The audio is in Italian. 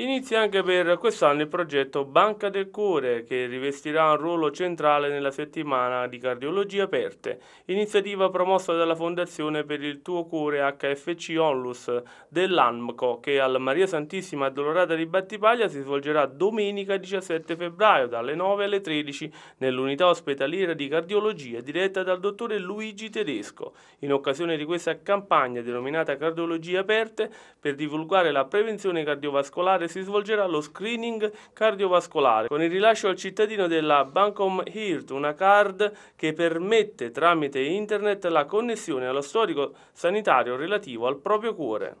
Inizia anche per quest'anno il progetto Banca del Cuore che rivestirà un ruolo centrale nella settimana di cardiologia aperte, iniziativa promossa dalla Fondazione per il Tuo Cuore HFC Onlus dell'ANMCO che al Maria Santissima Addolorata di Battipaglia si svolgerà domenica 17 febbraio dalle 9 alle 13 nell'unità ospedaliera di cardiologia diretta dal dottore Luigi Tedesco. In occasione di questa campagna denominata Cardiologia Aperte per divulgare la prevenzione cardiovascolare si svolgerà lo screening cardiovascolare con il rilascio al cittadino della Bancom Hirt, una card che permette tramite internet la connessione allo storico sanitario relativo al proprio cuore.